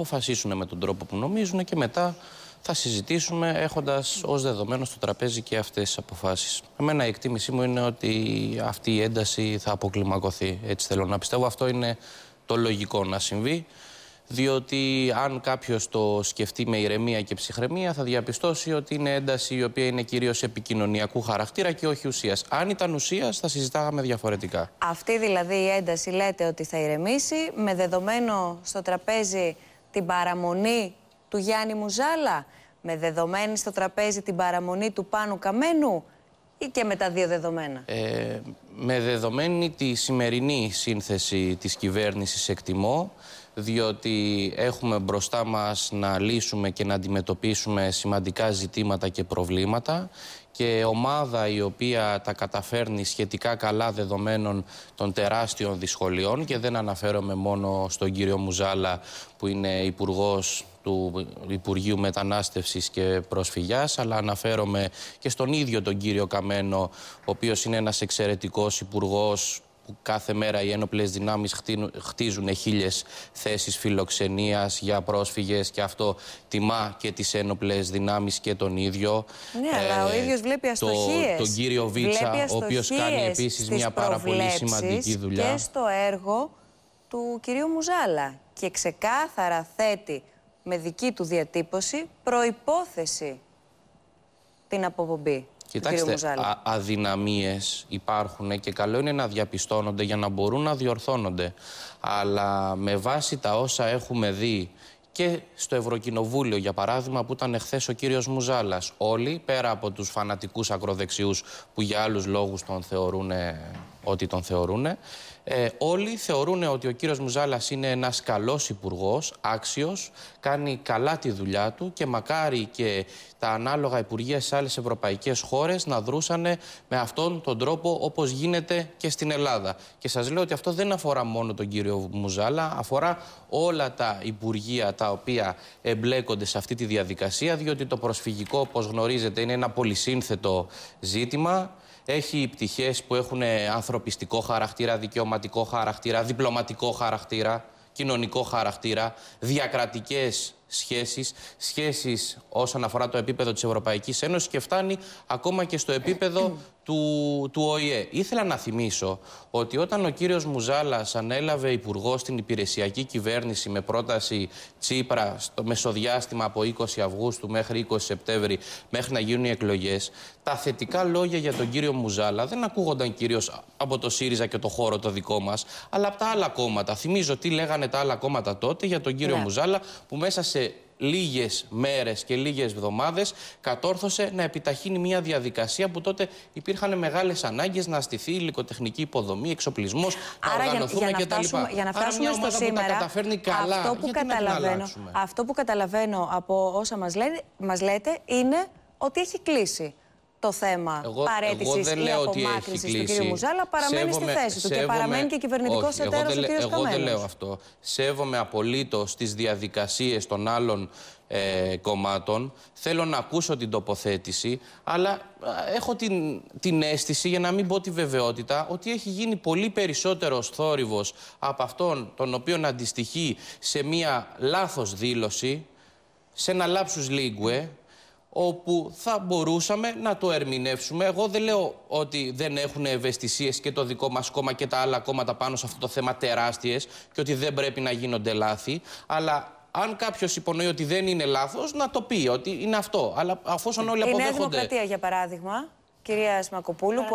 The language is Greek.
αποφασίσουν με τον τρόπο που νομίζουν και μετά θα συζητήσουμε έχοντας ως δεδομένο στο τραπέζι και αυτές τις αποφάσεις. Εμένα η εκτίμησή μου είναι ότι αυτή η ένταση θα αποκλιμακωθεί. Έτσι θέλω να πιστεύω. Αυτό είναι το λογικό να συμβεί. Διότι αν κάποιος το σκεφτεί με ηρεμία και ψυχραιμία, θα διαπιστώσει ότι είναι ένταση η οποία είναι κυρίως επικοινωνιακού χαρακτήρα και όχι ουσίας. Αν ήταν ουσίας θα συζητάγαμε διαφορετικά. Αυτή δηλαδή η ένταση λέτε ότι θα ηρεμήσει, με δεδομένο στο τραπέζι την παραμονή του Γιάννη Μουζάλα, με δεδομένη στο τραπέζι την παραμονή του Πάνου Καμένου, ή και με τα δύο δεδομένα. Ε, με δεδομένη τη σημερινή σύνθεση της κυβέρνησης εκτιμώ, διότι έχουμε μπροστά μας να λύσουμε και να αντιμετωπίσουμε σημαντικά ζητήματα και προβλήματα και ομάδα η οποία τα καταφέρνει σχετικά καλά δεδομένων των τεράστιων δυσκολιών και δεν αναφέρομαι μόνο στον κύριο Μουζάλα που είναι υπουργός του Υπουργείου Μετανάστευσης και Προσφυγιάς, αλλά αναφέρομαι και στον ίδιο τον κύριο Καμένο, ο οποίος είναι ένας εξαιρετικός υπουργός που κάθε μέρα οι ένοπλες δυνάμεις χτίζουν χίλιες θέσεις φιλοξενίας για πρόσφυγες και αυτό τιμά και τις ένοπλες δυνάμεις και τον ίδιο. Ναι, αλλά ο ε, ίδιος βλέπει αστοχίες. Το, τον κύριο Βίτσα, ο οποίος κάνει επίσης μια πάρα πολύ σημαντική δουλειά. Και στο έργο του κυρίου Μουζάλα και ξεκάθαρα θέτει με δική του διατύπωση προϋπόθεση την αποπομπή Κοιτάξτε, αδυναμίες υπάρχουν και καλό είναι να διαπιστώνονται για να μπορούν να διορθώνονται. Αλλά με βάση τα όσα έχουμε δει και στο Ευρωκοινοβούλιο, για παράδειγμα, που ήταν εχθές ο κύριος Μουζάλας. Όλοι, πέρα από τους φανατικούς ακροδεξιούς που για άλλους λόγους τον θεωρούν ό,τι τον θεωρούν, ε, όλοι θεωρούν ότι ο κύριος Μουζάλας είναι ένας καλός υπουργός, άξιος, κάνει καλά τη δουλειά του και μακάρι και τα ανάλογα υπουργεία σε άλλες ευρωπαϊκές χώρες να δρούσαν με αυτόν τον τρόπο όπως γίνεται και στην Ελλάδα. Και σας λέω ότι αυτό δεν αφορά μόνο τον κύριο Μουζάλα, αφορά όλα τα υπουργεία, τα οποία εμπλέκονται σε αυτή τη διαδικασία, διότι το προσφυγικό, όπως γνωρίζετε, είναι ένα πολυσύνθετο ζήτημα. Έχει πτυχές που έχουν ανθρωπιστικό χαρακτήρα, δικαιωματικό χαρακτήρα, διπλωματικό χαρακτήρα, κοινωνικό χαρακτήρα, διακρατικές σχέσεις, σχέσεις όσον αφορά το επίπεδο της Ευρωπαϊκής Ένωσης και φτάνει ακόμα και στο επίπεδο του, του ΟΗΕ. Ήθελα να θυμίσω ότι όταν ο κύριος Μουζάλας ανέλαβε υπουργό στην υπηρεσιακή κυβέρνηση με πρόταση Τσίπρα στο μεσοδιάστημα από 20 Αυγούστου μέχρι 20 Σεπτέμβρη μέχρι να γίνουν οι εκλογές, τα θετικά λόγια για τον κύριο Μουζάλα δεν ακούγονταν κυρίως από το ΣΥΡΙΖΑ και το χώρο το δικό μας, αλλά από τα άλλα κόμματα. Θυμίζω τι λέγανε τα άλλα κόμματα τότε για τον κύριο ναι. Μουζάλα που μέσα σε λίγες μέρες και λίγες εβδομάδες κατόρθωσε να επιταχύνει μια διαδικασία που τότε υπήρχαν μεγάλες ανάγκες να στηθεί υλικοτεχνική υποδομή, εξοπλισμός, να οργανωθούμε κτλ. Για, για, να φτάσουμε, για να φτάσουμε στο καταφέρνει καλά, αυτό που, καταλαβαίνω, αυτό που καταλαβαίνω από όσα μας μας λέτε είναι ότι έχει κλείσει το θέμα εγώ, παρέτηση ή απομάκρυνσης του κ. Μουζάλα παραμένει στη θέση του και παραμένει και κυβερνητικός εταίρο του κ. Καμένου. Εγώ δεν λέω αυτό. Σέβομαι απολύτως τις διαδικασίες των άλλων ε, κομμάτων. Θέλω να ακούσω την τοποθέτηση, αλλά έχω την, την αίσθηση, για να μην πω τη βεβαιότητα, ότι έχει γίνει πολύ περισσότερο θόρυβος από αυτόν τον οποίο αντιστοιχεί σε μία λάθος δήλωση, σε ένα λάψου λίγκουε, όπου θα μπορούσαμε να το ερμηνεύσουμε. Εγώ δεν λέω ότι δεν έχουν ευαισθησίες και το δικό μας κόμμα και τα άλλα κόμματα πάνω σε αυτό το θέμα τεράστιες και ότι δεν πρέπει να γίνονται λάθη. Αλλά αν κάποιος υπονοεί ότι δεν είναι λάθος, να το πει ότι είναι αυτό. Αλλά αφού ε, όλοι ε, αποδέχονται. Η Νέα Δημοκρατία, για παράδειγμα, κυρία Σμακοπούλου. Ε,